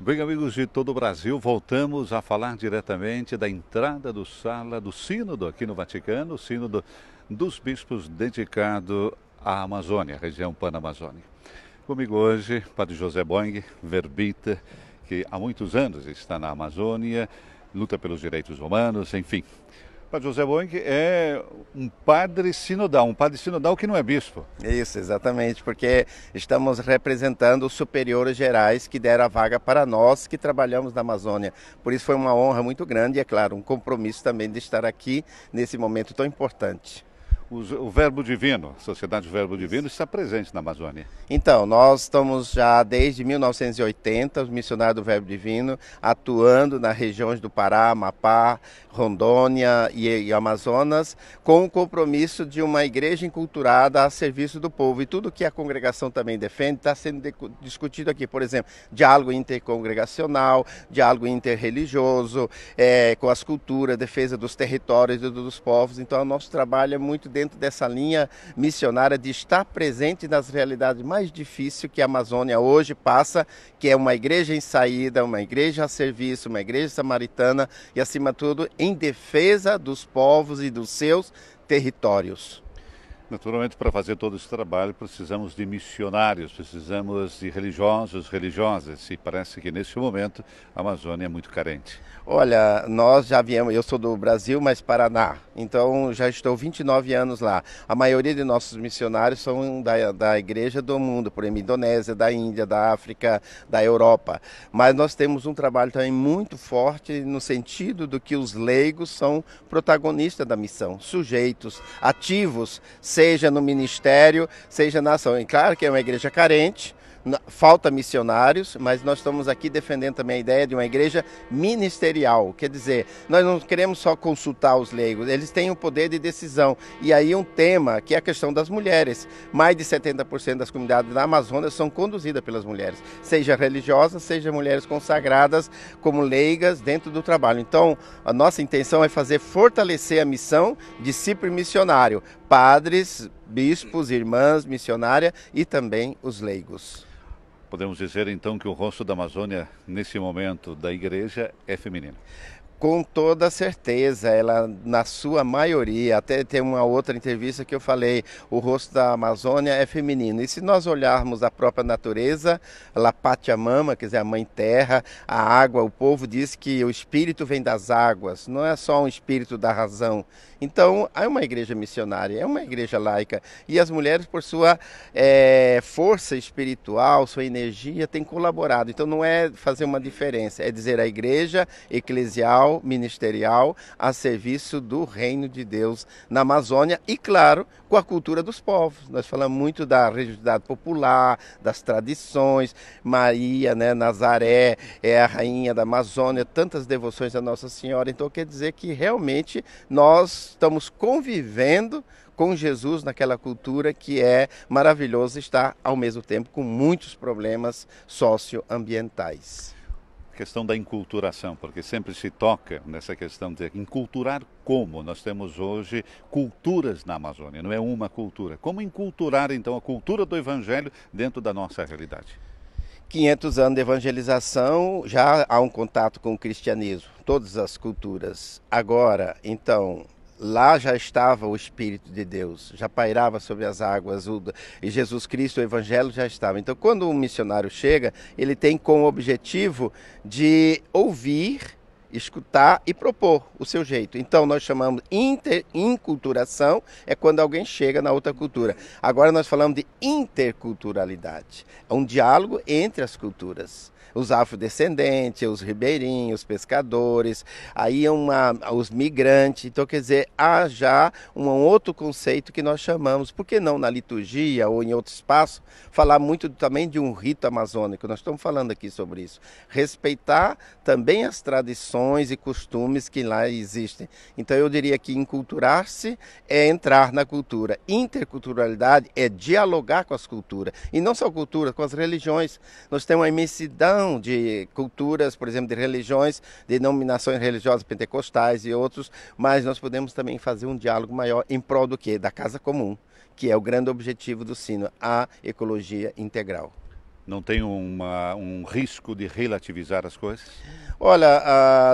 Bem, amigos de todo o Brasil, voltamos a falar diretamente da entrada do sala do sínodo aqui no Vaticano, o sínodo dos bispos dedicado à Amazônia, região Panamazônica. Comigo hoje, Padre José Boing, verbita, que há muitos anos está na Amazônia, luta pelos direitos humanos, enfim, Padre José Boing é um padre sinodal, um padre sinodal que não é bispo. Isso, exatamente, porque estamos representando os superiores gerais que deram a vaga para nós que trabalhamos na Amazônia. Por isso foi uma honra muito grande e, é claro, um compromisso também de estar aqui nesse momento tão importante o Verbo Divino, a Sociedade Verbo Divino, está presente na Amazônia. Então, nós estamos já desde 1980, os missionários do Verbo Divino, atuando nas regiões do Pará, Amapá, Rondônia e, e Amazonas, com o compromisso de uma igreja enculturada a serviço do povo. E tudo que a congregação também defende está sendo de, discutido aqui. Por exemplo, diálogo intercongregacional, diálogo interreligioso, é, com as culturas, defesa dos territórios e dos povos. Então, o nosso trabalho é muito dentro dessa linha missionária de estar presente nas realidades mais difíceis que a Amazônia hoje passa, que é uma igreja em saída, uma igreja a serviço, uma igreja samaritana e, acima de tudo, em defesa dos povos e dos seus territórios. Naturalmente, para fazer todo esse trabalho, precisamos de missionários, precisamos de religiosos, religiosas, e parece que nesse momento a Amazônia é muito carente. Olha, nós já viemos, eu sou do Brasil, mas Paraná, então já estou 29 anos lá. A maioria de nossos missionários são da, da Igreja do Mundo, por exemplo, Indonésia, da Índia, da África, da Europa. Mas nós temos um trabalho também muito forte no sentido do que os leigos são protagonistas da missão, sujeitos, ativos, seja no ministério, seja na ação. E claro que é uma igreja carente, falta missionários, mas nós estamos aqui defendendo também a ideia de uma igreja ministerial. Quer dizer, nós não queremos só consultar os leigos, eles têm o um poder de decisão. E aí um tema que é a questão das mulheres. Mais de 70% das comunidades da Amazônia são conduzidas pelas mulheres, seja religiosas, seja mulheres consagradas como leigas dentro do trabalho. Então, a nossa intenção é fazer fortalecer a missão discípulo missionário, padres, bispos, irmãs missionária e também os leigos. Podemos dizer então que o rosto da Amazônia, nesse momento da igreja, é feminino. Com toda certeza, ela na sua maioria, até tem uma outra entrevista que eu falei, o rosto da Amazônia é feminino. E se nós olharmos a própria natureza, La mama quer dizer, a mãe terra, a água, o povo diz que o espírito vem das águas, não é só um espírito da razão. Então, é uma igreja missionária, é uma igreja laica. E as mulheres, por sua é, força espiritual, sua energia, têm colaborado. Então, não é fazer uma diferença, é dizer a igreja eclesial ministerial, a serviço do reino de Deus na Amazônia e, claro, com a cultura dos povos. Nós falamos muito da religiosidade popular, das tradições, Maria, né, Nazaré é a rainha da Amazônia, tantas devoções à Nossa Senhora. Então, quer dizer que realmente nós estamos convivendo com Jesus naquela cultura que é maravilhosa, está ao mesmo tempo com muitos problemas socioambientais questão da enculturação, porque sempre se toca nessa questão de enculturar como nós temos hoje culturas na Amazônia, não é uma cultura. Como enculturar então a cultura do evangelho dentro da nossa realidade? 500 anos de evangelização, já há um contato com o cristianismo, todas as culturas. Agora, então, Lá já estava o Espírito de Deus, já pairava sobre as águas, e Jesus Cristo, o Evangelho já estava. Então, quando um missionário chega, ele tem como objetivo de ouvir, escutar e propor o seu jeito. Então, nós chamamos inter, inculturação, é quando alguém chega na outra cultura. Agora, nós falamos de interculturalidade, é um diálogo entre as culturas os afrodescendentes, os ribeirinhos, os pescadores, aí é uma, os migrantes. Então, quer dizer, há já um outro conceito que nós chamamos, por que não na liturgia ou em outro espaço, falar muito também de um rito amazônico? Nós estamos falando aqui sobre isso. Respeitar também as tradições e costumes que lá existem. Então, eu diria que enculturar-se é entrar na cultura. Interculturalidade é dialogar com as culturas, e não só cultura, com as religiões. Nós temos uma imensidão de culturas, por exemplo, de religiões, denominações religiosas pentecostais e outros, mas nós podemos também fazer um diálogo maior em prol do que? Da casa comum, que é o grande objetivo do sino, a ecologia integral. Não tem uma, um risco de relativizar as coisas? Olha,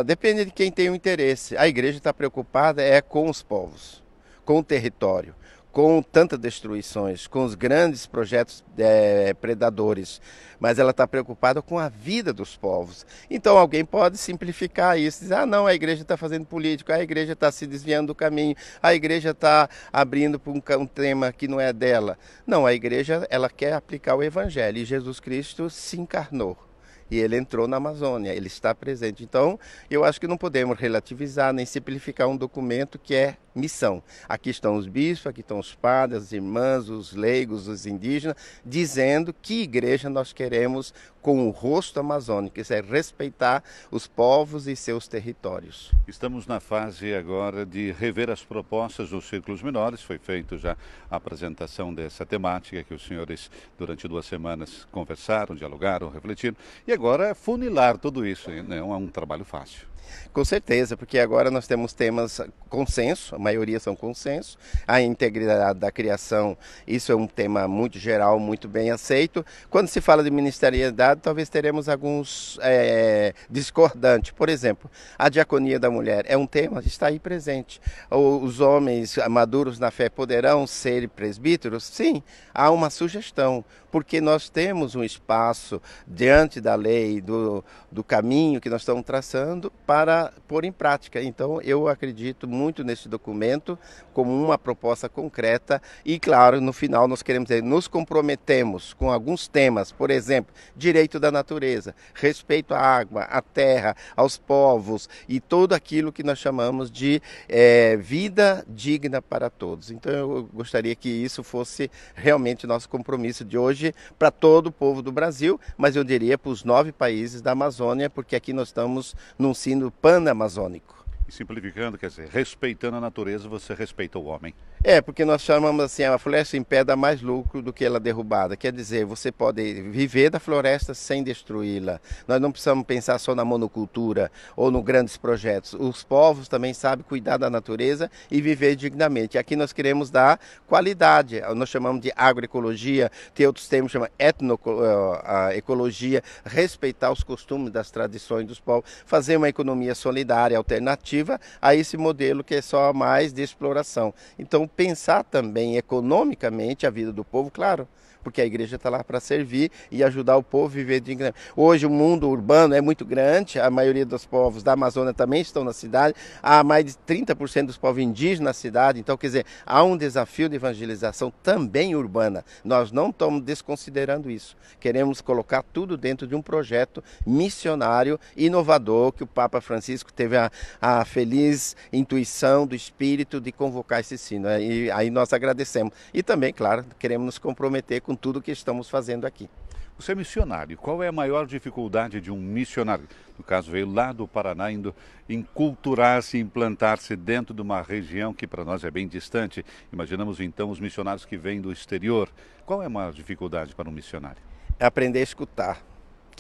uh, depende de quem tem o interesse. A igreja está preocupada é com os povos, com o território, com tantas destruições, com os grandes projetos é, predadores, mas ela está preocupada com a vida dos povos. Então alguém pode simplificar isso, dizer, ah não, a igreja está fazendo política, a igreja está se desviando do caminho, a igreja está abrindo para um, um, tema que não é dela. Não, a igreja ela quer aplicar o evangelho e Jesus Cristo se encarnou e ele entrou na Amazônia, ele está presente. Então, eu acho que não podemos relativizar nem simplificar um documento que é missão. Aqui estão os bispos, aqui estão os padres, as irmãs, os leigos, os indígenas, dizendo que igreja nós queremos com o rosto amazônico, isso é respeitar os povos e seus territórios. Estamos na fase agora de rever as propostas dos círculos menores, foi feita já a apresentação dessa temática que os senhores durante duas semanas conversaram, dialogaram, refletiram, e agora é funilar tudo isso, não é um trabalho fácil. Com certeza, porque agora nós temos temas consenso, a maioria são consenso. A integridade da criação, isso é um tema muito geral, muito bem aceito. Quando se fala de ministerialidade, talvez teremos alguns é, discordantes. Por exemplo, a diaconia da mulher é um tema que está aí presente. Os homens maduros na fé poderão ser presbíteros? Sim, há uma sugestão porque nós temos um espaço diante da lei, do, do caminho que nós estamos traçando para pôr em prática. Então, eu acredito muito nesse documento como uma proposta concreta e, claro, no final nós queremos dizer, nos comprometemos com alguns temas, por exemplo, direito da natureza, respeito à água, à terra, aos povos e todo aquilo que nós chamamos de é, vida digna para todos. Então, eu gostaria que isso fosse realmente nosso compromisso de hoje hoje para todo o povo do Brasil, mas eu diria para os nove países da Amazônia, porque aqui nós estamos num sino pan-amazônico simplificando, quer dizer, respeitando a natureza, você respeita o homem. É, porque nós chamamos assim, a floresta em pé dá mais lucro do que ela derrubada. Quer dizer, você pode viver da floresta sem destruí-la. Nós não precisamos pensar só na monocultura ou nos grandes projetos. Os povos também sabem cuidar da natureza e viver dignamente. Aqui nós queremos dar qualidade. Nós chamamos de agroecologia, tem outros termos que chamam etnoecologia, eh, respeitar os costumes das tradições dos povos, fazer uma economia solidária, alternativa alternativa a esse modelo que é só mais de exploração. Então, pensar também economicamente a vida do povo, claro, porque a igreja está lá para servir e ajudar o povo a viver dignamente. Hoje o mundo urbano é muito grande, a maioria dos povos da Amazônia também estão na cidade, há mais de 30% dos povos indígenas na cidade, então quer dizer, há um desafio de evangelização também urbana. Nós não estamos desconsiderando isso. Queremos colocar tudo dentro de um projeto missionário, inovador, que o Papa Francisco teve a, a feliz intuição do Espírito de convocar esse sino. E aí nós agradecemos. E também, claro, queremos nos comprometer com com tudo que estamos fazendo aqui. Você é missionário. Qual é a maior dificuldade de um missionário? No caso, veio lá do Paraná, indo enculturar-se, implantar-se dentro de uma região que para nós é bem distante. Imaginamos então os missionários que vêm do exterior. Qual é a maior dificuldade para um missionário? É aprender a escutar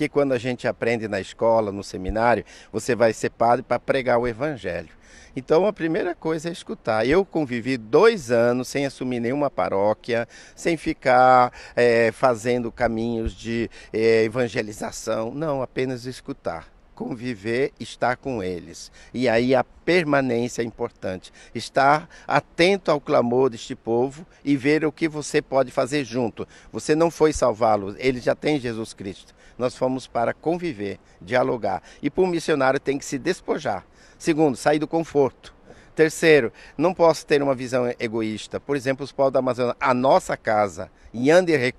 que quando a gente aprende na escola, no seminário, você vai ser padre para pregar o evangelho. Então a primeira coisa é escutar. Eu convivi dois anos sem assumir nenhuma paróquia, sem ficar é, fazendo caminhos de é, evangelização. Não, apenas escutar conviver, estar com eles. E aí a permanência é importante. Estar atento ao clamor deste povo e ver o que você pode fazer junto. Você não foi salvá-los, ele já tem Jesus Cristo. Nós fomos para conviver, dialogar. E para o missionário tem que se despojar. Segundo, sair do conforto Terceiro, não posso ter uma visão egoísta. Por exemplo, os povos da Amazônia, a nossa casa, Yander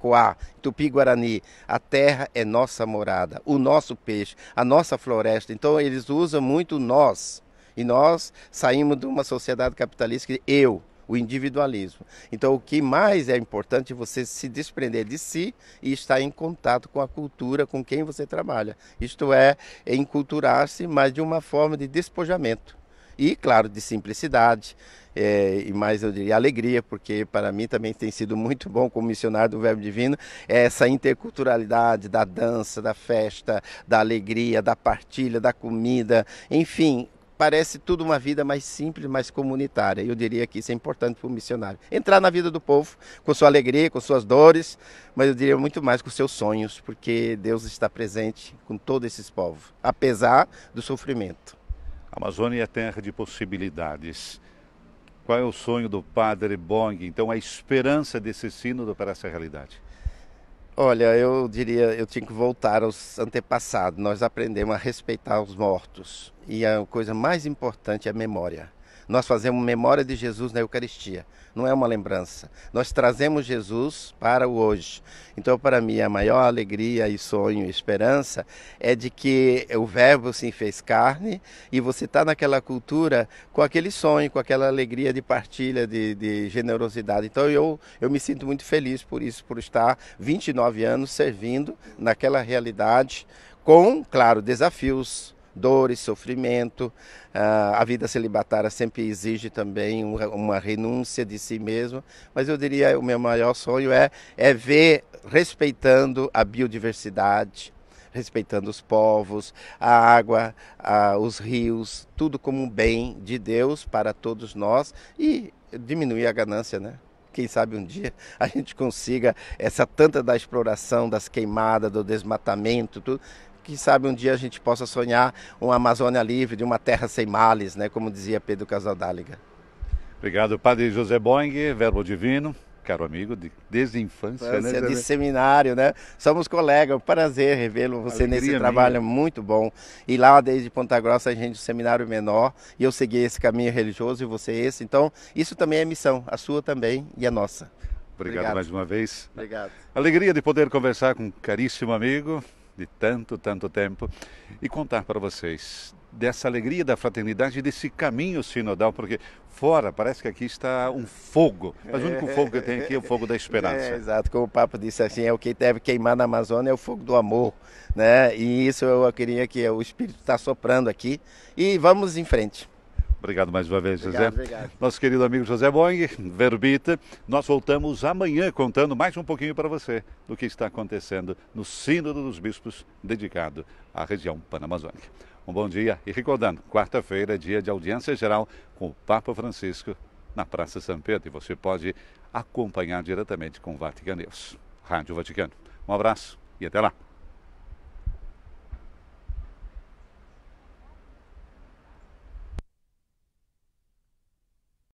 Tupi-Guarani, a terra é nossa morada, o nosso peixe, a nossa floresta. Então eles usam muito nós. E nós saímos de uma sociedade capitalista que eu, o individualismo. Então, o que mais é importante é você se desprender de si e estar em contato com a cultura, com quem você trabalha. Isto é, enculturar-se, mas de uma forma de despojamento e, claro, de simplicidade. É, e mais eu diria alegria, porque para mim também tem sido muito bom como missionário do Verbo Divino essa interculturalidade da dança, da festa, da alegria, da partilha, da comida, enfim, parece tudo uma vida mais simples, mais comunitária. Eu diria que isso é importante para o missionário. Entrar na vida do povo com sua alegria, com suas dores, mas eu diria muito mais com seus sonhos, porque Deus está presente com todos esses povos, apesar do sofrimento. A Amazônia é terra de possibilidades. Qual é o sonho do padre Bong? Então, a esperança desse sínodo para essa realidade? Olha, eu diria, eu tinha que voltar aos antepassados. Nós aprendemos a respeitar os mortos. E a coisa mais importante é a memória. Nós fazemos memória de Jesus na Eucaristia, não é uma lembrança. Nós trazemos Jesus para o hoje. Então, para mim, a maior alegria e sonho e esperança é de que o Verbo se fez carne e você está naquela cultura com aquele sonho, com aquela alegria de partilha, de, de generosidade. Então, eu, eu me sinto muito feliz por isso, por estar 29 anos servindo naquela realidade, com, claro, desafios dores, sofrimento. Ah, a vida celibatária sempre exige também uma renúncia de si mesmo, mas eu diria o meu maior sonho é, é ver respeitando a biodiversidade, respeitando os povos, a água, a, os rios, tudo como um bem de Deus para todos nós e diminuir a ganância, né? Quem sabe um dia a gente consiga essa tanta da exploração, das queimadas, do desmatamento, tudo, que sabe um dia a gente possa sonhar uma Amazônia livre, de uma terra sem males, né? como dizia Pedro Casaldáliga. Obrigado, Padre José Boing, Verbo Divino, caro amigo, de, desde a infância. Né, infância né? De seminário, né? Somos colegas, um prazer revê-lo, você Alegria nesse trabalho minha. muito bom. E lá desde Ponta Grossa a gente, um seminário menor, e eu segui esse caminho religioso e você esse. Então, isso também é missão, a sua também e a nossa. Obrigado, Obrigado. mais uma vez. Obrigado. Alegria de poder conversar com um caríssimo amigo, de tanto, tanto tempo e contar para vocês dessa alegria da fraternidade, desse caminho sinodal, porque fora parece que aqui está um fogo, mas o único é. fogo que tem aqui é o fogo da esperança. É, exato, como o Papa disse assim, é o que deve queimar na Amazônia é o fogo do amor, né? E isso eu queria que o Espírito está soprando aqui e vamos em frente. Obrigado mais uma vez, obrigado, José. Obrigado. Nosso querido amigo José Boing, Verbita. Nós voltamos amanhã contando mais um pouquinho para você do que está acontecendo no Sínodo dos Bispos dedicado à região panamazônica. Um bom dia e recordando, quarta-feira é dia de audiência geral com o Papa Francisco na Praça São Pedro e você pode acompanhar diretamente com o Vatican News. Rádio Vaticano. Um abraço e até lá.